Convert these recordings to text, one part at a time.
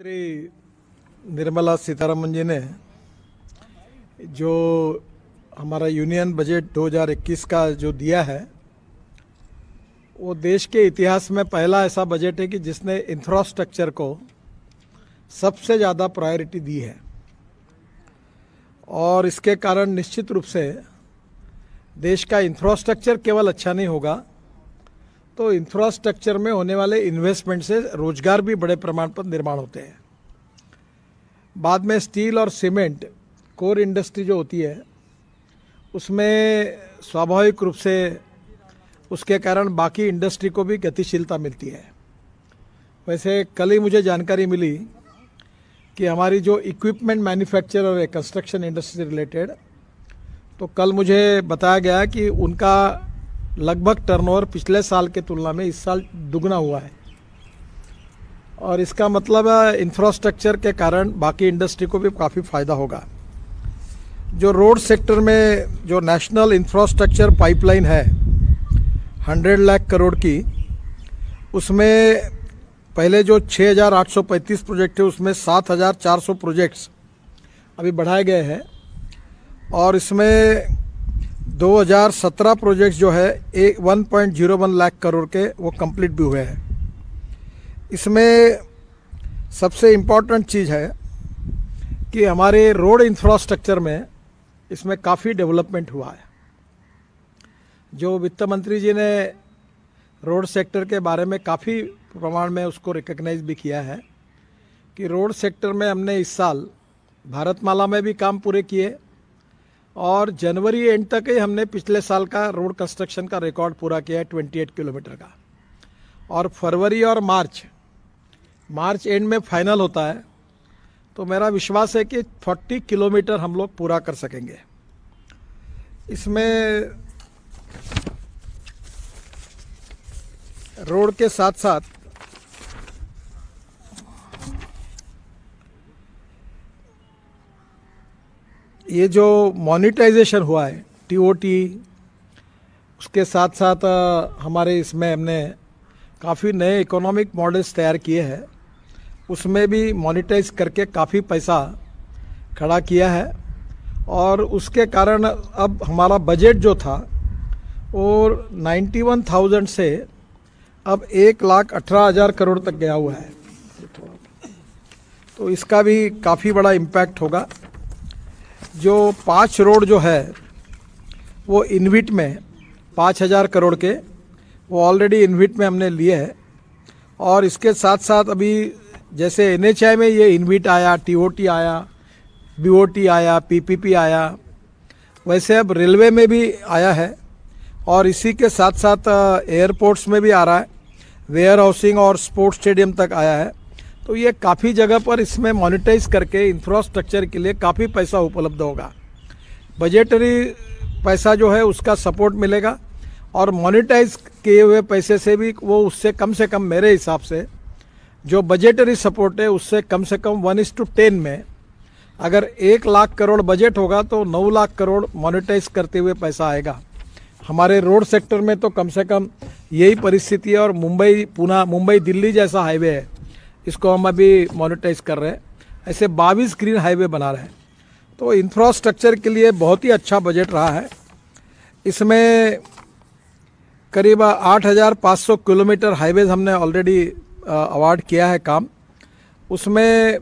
मंत्री निर्मला सीतारमन जी ने जो हमारा यूनियन बजट 2021 का जो दिया है वो देश के इतिहास में पहला ऐसा बजट है कि जिसने इंफ्रास्ट्रक्चर को सबसे ज़्यादा प्रायोरिटी दी है और इसके कारण निश्चित रूप से देश का इंफ्रास्ट्रक्चर केवल अच्छा नहीं होगा तो इंफ्रास्ट्रक्चर में होने वाले इन्वेस्टमेंट से रोजगार भी बड़े प्रमाण पर निर्माण होते हैं बाद में स्टील और सीमेंट कोर इंडस्ट्री जो होती है उसमें स्वाभाविक रूप से उसके कारण बाकी इंडस्ट्री को भी गतिशीलता मिलती है वैसे कल ही मुझे जानकारी मिली कि हमारी जो इक्विपमेंट मैन्युफैक्चरर है कंस्ट्रक्शन इंडस्ट्री रिलेटेड तो कल मुझे बताया गया कि उनका लगभग टर्नओवर पिछले साल के तुलना में इस साल दुगना हुआ है और इसका मतलब इंफ्रास्ट्रक्चर के कारण बाकी इंडस्ट्री को भी काफ़ी फ़ायदा होगा जो रोड सेक्टर में जो नेशनल इंफ्रास्ट्रक्चर पाइपलाइन है हंड्रेड लाख करोड़ की उसमें पहले जो 6,835 प्रोजेक्ट थे उसमें 7,400 प्रोजेक्ट्स अभी बढ़ाए गए हैं और इसमें 2017 प्रोजेक्ट्स जो है एक वन लाख करोड़ के वो कंप्लीट भी हुए हैं इसमें सबसे इम्पॉर्टेंट चीज़ है कि हमारे रोड इंफ्रास्ट्रक्चर में इसमें काफ़ी डेवलपमेंट हुआ है जो वित्त मंत्री जी ने रोड सेक्टर के बारे में काफ़ी प्रमाण में उसको रिकग्नाइज भी किया है कि रोड सेक्टर में हमने इस साल भारतमाला में भी काम पूरे किए और जनवरी एंड तक ही हमने पिछले साल का रोड कंस्ट्रक्शन का रिकॉर्ड पूरा किया है 28 किलोमीटर का और फरवरी और मार्च मार्च एंड में फाइनल होता है तो मेरा विश्वास है कि 40 किलोमीटर हम लोग पूरा कर सकेंगे इसमें रोड के साथ साथ ये जो मोनिटाइजेशन हुआ है टी उसके साथ साथ हमारे इसमें हमने काफ़ी नए इकोनॉमिक मॉडल्स तैयार किए हैं उसमें भी मोनिटाइज करके काफ़ी पैसा खड़ा किया है और उसके कारण अब हमारा बजट जो था और 91,000 से अब एक लाख अठारह हज़ार करोड़ तक गया हुआ है तो इसका भी काफ़ी बड़ा इम्पैक्ट होगा जो पाँच रोड जो है वो इन्विट में पाँच हज़ार करोड़ के वो ऑलरेडी इन्विट में हमने लिए है और इसके साथ साथ अभी जैसे एन में ये इन्विट आया टी आया बी आया पी आया वैसे अब रेलवे में भी आया है और इसी के साथ साथ एयरपोर्ट्स में भी आ रहा है वेयर हाउसिंग और स्पोर्ट्स स्टेडियम तक आया है तो ये काफ़ी जगह पर इसमें मोनिटाइज करके इंफ्रास्ट्रक्चर के लिए काफ़ी पैसा उपलब्ध होगा बजटरी पैसा जो है उसका सपोर्ट मिलेगा और मोनिटाइज किए हुए पैसे से भी वो उससे कम से कम मेरे हिसाब से जो बजटरी सपोर्ट है उससे कम से कम वन इस टू टेन में अगर एक लाख करोड़ बजट होगा तो नौ लाख करोड़ मोनिटाइज करते हुए पैसा आएगा हमारे रोड सेक्टर में तो कम से कम यही परिस्थिति है और मुंबई पुणे मुंबई दिल्ली जैसा हाईवे है इसको हम अभी मोनिटाइज कर रहे हैं ऐसे बाईस ग्रीन हाईवे बना रहे हैं तो इंफ्रास्ट्रक्चर के लिए बहुत ही अच्छा बजट रहा है इसमें करीब 8,500 किलोमीटर हाईवेज हमने ऑलरेडी अवार्ड किया है काम उसमें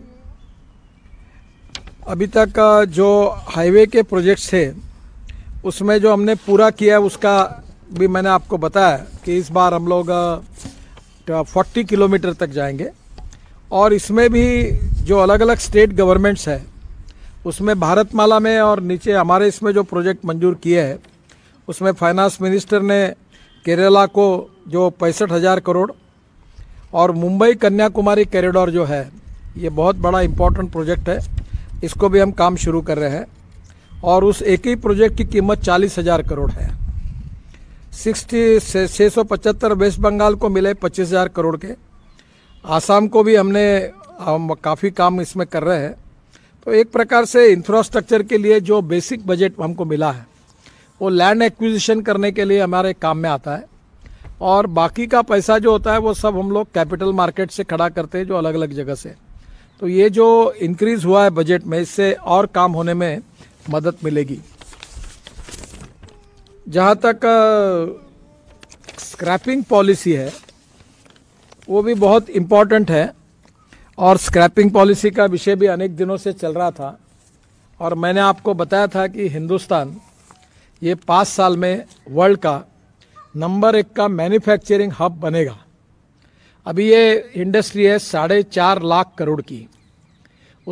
अभी तक जो हाईवे के प्रोजेक्ट्स थे उसमें जो हमने पूरा किया है उसका भी मैंने आपको बताया कि इस बार हम लोग 40 किलोमीटर तक जाएंगे और इसमें भी जो अलग अलग स्टेट गवर्नमेंट्स है उसमें भारतमाला में और नीचे हमारे इसमें जो प्रोजेक्ट मंजूर किए हैं उसमें फाइनेंस मिनिस्टर ने केरला को जो पैंसठ हज़ार करोड़ और मुंबई कन्याकुमारी कॉरिडोर जो है ये बहुत बड़ा इम्पोर्टेंट प्रोजेक्ट है इसको भी हम काम शुरू कर रहे हैं और उस एक ही प्रोजेक्ट की कीमत चालीस हज़ार करोड़ है सिक्सटी छः सौ पचहत्तर वेस्ट बंगाल को मिले पच्चीस हज़ार करोड़ के आसाम को भी हमने हम काफ़ी काम इसमें कर रहे हैं तो एक प्रकार से इंफ्रास्ट्रक्चर के लिए जो बेसिक बजट हमको मिला है वो लैंड एक्विजिशन करने के लिए हमारे काम में आता है और बाकी का पैसा जो होता है वो सब हम लोग कैपिटल मार्केट से खड़ा करते हैं जो अलग अलग जगह से तो ये जो इंक्रीज हुआ है बजट में इससे और काम होने में मदद मिलेगी जहाँ तक स्क्रैपिंग uh, पॉलिसी है वो भी बहुत इम्पॉर्टेंट है और स्क्रैपिंग पॉलिसी का विषय भी अनेक दिनों से चल रहा था और मैंने आपको बताया था कि हिंदुस्तान ये पाँच साल में वर्ल्ड का नंबर एक का मैन्युफैक्चरिंग हब बनेगा अभी ये इंडस्ट्री है साढ़े चार लाख करोड़ की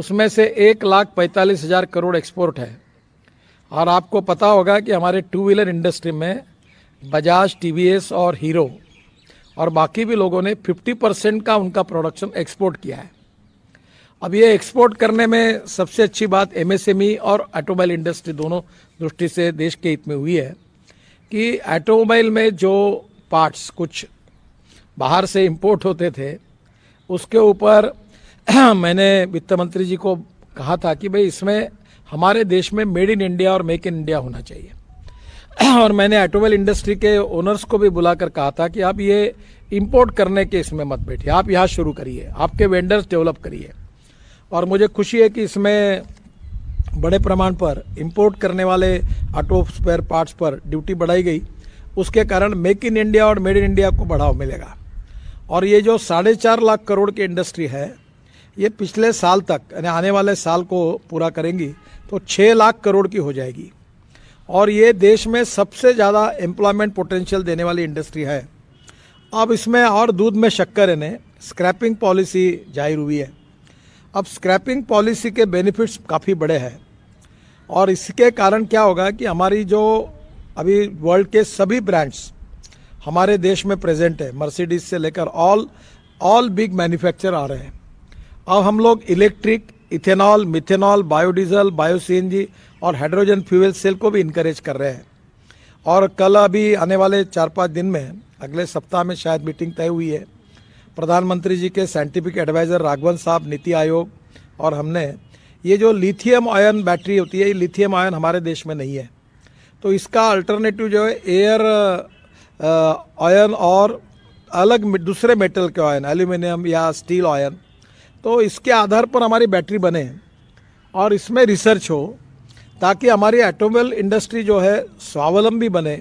उसमें से एक लाख पैंतालीस हज़ार करोड़ एक्सपोर्ट है और आपको पता होगा कि हमारे टू व्हीलर इंडस्ट्री में बजाज टीवीएस और हीरो और बाकी भी लोगों ने 50 परसेंट का उनका प्रोडक्शन एक्सपोर्ट किया है अब ये एक्सपोर्ट करने में सबसे अच्छी बात एमएसएमई e और ऑटोमोबाइल इंडस्ट्री दोनों दृष्टि से देश के हित में हुई है कि ऑटोमोबाइल में जो पार्ट्स कुछ बाहर से इम्पोर्ट होते थे उसके ऊपर मैंने वित्त मंत्री जी को कहा था कि भाई इसमें हमारे देश में मेड इन इंडिया और मेक इन इंडिया होना चाहिए और मैंने ऑटोमोबाइल इंडस्ट्री के ओनर्स को भी बुलाकर कहा था कि आप ये इंपोर्ट करने के इसमें मत बैठिए आप यहाँ शुरू करिए आपके वेंडर्स डेवलप करिए और मुझे खुशी है कि इसमें बड़े प्रमाण पर इंपोर्ट करने वाले ऑटो स्पेयर पार्ट्स पर ड्यूटी बढ़ाई गई उसके कारण मेक इन इंडिया और मेड इन इंडिया को बढ़ावा मिलेगा और ये जो साढ़े चार लाख करोड़ की इंडस्ट्री है ये पिछले साल तक यानी आने वाले साल को पूरा करेंगी तो छः लाख करोड़ की हो जाएगी और ये देश में सबसे ज़्यादा एम्प्लॉयमेंट पोटेंशियल देने वाली इंडस्ट्री है अब इसमें और दूध में शक्कर इन्हें स्क्रैपिंग पॉलिसी जाहिर हुई है अब स्क्रैपिंग पॉलिसी के बेनिफिट्स काफ़ी बड़े हैं और इसके कारण क्या होगा कि हमारी जो अभी वर्ल्ड के सभी ब्रांड्स हमारे देश में प्रेजेंट है मर्सिडीज से लेकर ऑल ऑल बिग मैन्युफैक्चर आ रहे हैं अब हम लोग electric ethanol methanol biodiesel bio C और हाइड्रोजन फ्यूल सेल को भी इंकरेज कर रहे हैं और कल अभी आने वाले चार पाँच दिन में अगले सप्ताह में शायद मीटिंग तय हुई है प्रधानमंत्री जी के साइंटिफिक एडवाइज़र राघवन साहब नीति आयोग और हमने ये जो लिथियम आयन बैटरी होती है ये लिथियम आयन हमारे देश में नहीं है तो इसका अल्टरनेटिव जो है एयर आयन और अलग दूसरे मेटल के आयन एल्यूमिनियम या स्टील आयन तो इसके आधार पर हमारी बैटरी बने और इसमें रिसर्च हो ताकि हमारी ऑटोमोबाइल इंडस्ट्री जो है स्वावलंबी बने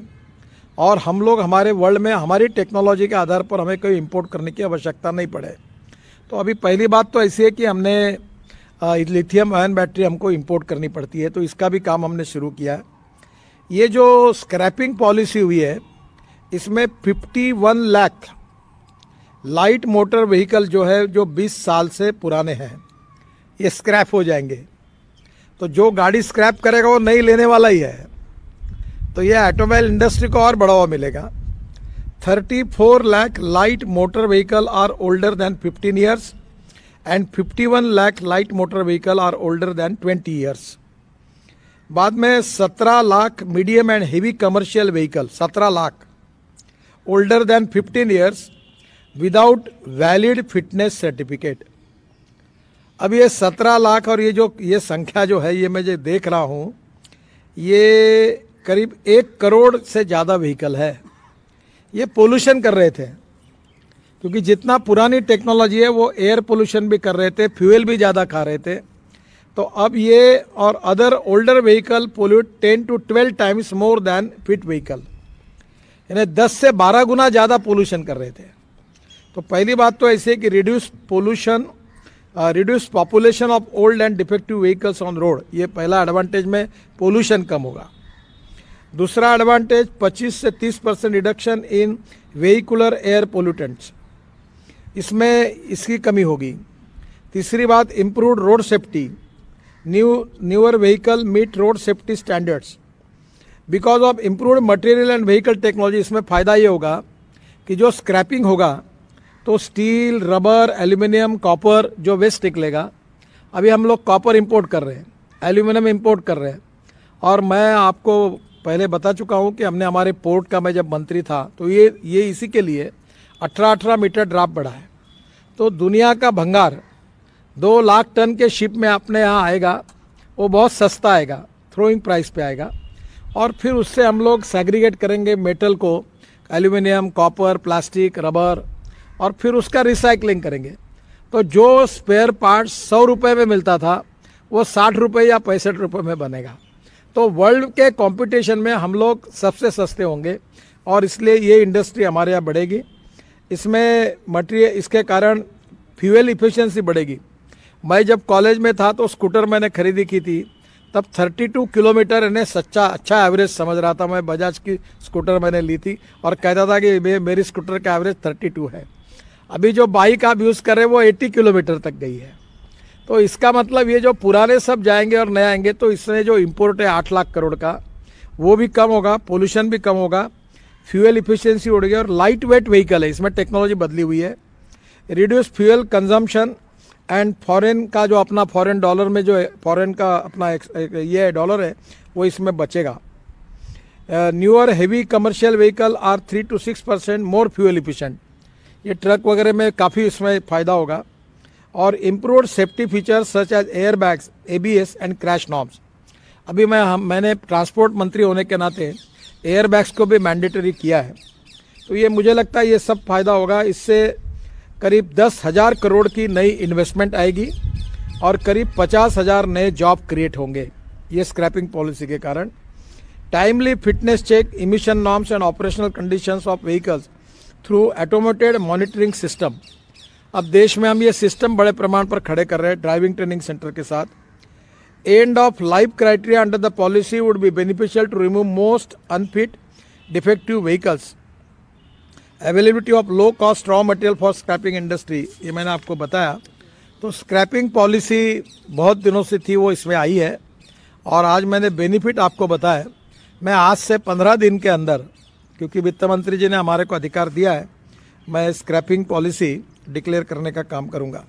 और हम लोग हमारे वर्ल्ड में हमारी टेक्नोलॉजी के आधार पर हमें कोई इम्पोर्ट करने की आवश्यकता नहीं पड़े तो अभी पहली बात तो ऐसी है कि हमने लिथियम आयन बैटरी हमको इम्पोर्ट करनी पड़ती है तो इसका भी काम हमने शुरू किया ये जो स्क्रैपिंग पॉलिसी हुई है इसमें 51 लाख लाइट मोटर व्हीकल जो है जो 20 साल से पुराने हैं ये स्क्रैप हो जाएंगे तो जो गाड़ी स्क्रैप करेगा वो नहीं लेने वाला ही है तो ये ऑटोमोबाइल इंडस्ट्री को और बढ़ावा मिलेगा 34 lakh light motor vehicle are older than 15 years and 51 lakh light motor vehicle are older than 20 years बाद में 17 lakh medium and heavy commercial vehicle 17 lakh older than 15 years without valid fitness certificate अब ये सत्रह लाख और ये जो ये संख्या जो है ये मैं जो देख रहा हूँ ये करीब एक करोड़ से ज़्यादा व्हीकल है ये पोल्यूशन कर रहे थे क्योंकि जितना पुरानी टेक्नोलॉजी है वो एयर पोल्यूशन भी कर रहे थे फ्यूल भी ज़्यादा खा रहे थे तो अब ये और other older vehicle pollute ten to twelve times more than fit vehicle यानी दस से बारह गुना ज़्यादा पोल्यूशन कर रहे थे तो पहली बात तो ऐसे कि reduce pollution reduce population of old and defective vehicles on road ये पहला एडवांटेज में पोल्यूशन कम होगा दूसरा एडवांटेज 25 से 30 percent reduction in vehicular air pollutants इसमें इसकी कमी होगी तीसरी बात improve road safety new newer vehicle meet road safety standards because of improved material and vehicle technology इसमें फ़ायदा ये होगा कि जो स्क्रैपिंग होगा तो स्टील रबर एल्यूमिनियम कॉपर जो वेस्ट निकलेगा अभी हम लोग कॉपर इंपोर्ट कर रहे हैं एल्यूमिनियम इंपोर्ट कर रहे हैं और मैं आपको पहले बता चुका हूँ कि हमने हमारे पोर्ट का मैं जब मंत्री था तो ये ये इसी के लिए अठारह अठारह मीटर ड्राप बढ़ा है तो दुनिया का भंगार दो लाख टन के शिप में अपने यहाँ आएगा वो बहुत सस्ता आएगा थ्रोइंग प्राइस पे आएगा और फिर उससे हम लोग सेग्रीगेट करेंगे मेटल को एल्यूमिनियम कॉपर प्लास्टिक रबर और फिर उसका रिसाइकलिंग करेंगे तो जो स्पेयर पार्ट सौ रुपये में मिलता था वो साठ रुपये या पैंसठ रुपये में बनेगा तो वर्ल्ड के कंपटीशन में हम लोग सबसे सस्ते होंगे और इसलिए ये इंडस्ट्री हमारे यहाँ बढ़ेगी इसमें मटेरियल इसके कारण फ्यूल इफिशेंसी बढ़ेगी मैं जब कॉलेज में था तो स्कूटर मैंने खरीदी की थी तब 32 किलोमीटर इन्हें सच्चा अच्छा एवरेज समझ रहा था मैं बजाज की स्कूटर मैंने ली थी और कहता था कि मेरी स्कूटर का एवरेज 32 है अभी जो बाइक आप यूज़ करें वो 80 किलोमीटर तक गई है तो इसका मतलब ये जो पुराने सब जाएंगे और नए आएंगे तो इसमें जो इम्पोर्ट है आठ लाख करोड़ का वो भी कम होगा पोल्यूशन भी कम होगा फ्यूल इफिशियंसी उड़ गई और लाइट वेट व्हीकल है इसमें टेक्नोलॉजी बदली हुई है reduce fuel consumption and foreign का जो अपना फॉरेन डॉलर में जो फॉरेन का अपना ये डॉलर है वो इसमें बचेगा newer heavy commercial vehicle are three to six percent more fuel efficient ये ट्रक वगैरह में काफ़ी इसमें फ़ायदा होगा और improved safety features such as air bags a and crash norms अभी मैं हम मैंने ट्रांसपोर्ट मंत्री होने के नाते एयर बैग्स को भी मैंडेटरी किया है तो ये मुझे लगता है ये सब फ़ायदा होगा इससे करीब दस हज़ार करोड़ की नई इन्वेस्टमेंट आएगी और करीब पचास हज़ार नए जॉब क्रिएट होंगे ये स्क्रैपिंग पॉलिसी के कारण timely fitness check emission norms and operational conditions of vehicles through automated monitoring system अब देश में हम ये सिस्टम बड़े प्रमाण पर खड़े कर रहे हैं ड्राइविंग ट्रेनिंग सेंटर के साथ end of life criteria under the policy would be beneficial to remove most unfit defective vehicles availability of low cost raw material for scrapping industry ये मैंने आपको बताया तो स्क्रैपिंग पॉलिसी बहुत दिनों से थी वो इसमें आई है और आज मैंने बेनिफिट आपको बताया मैं आज से पंद्रह दिन के अंदर क्योंकि वित्त मंत्री जी ने हमारे को अधिकार दिया है मैं स्क्रैपिंग पॉलिसी डिक्लेयर करने का काम करूँगा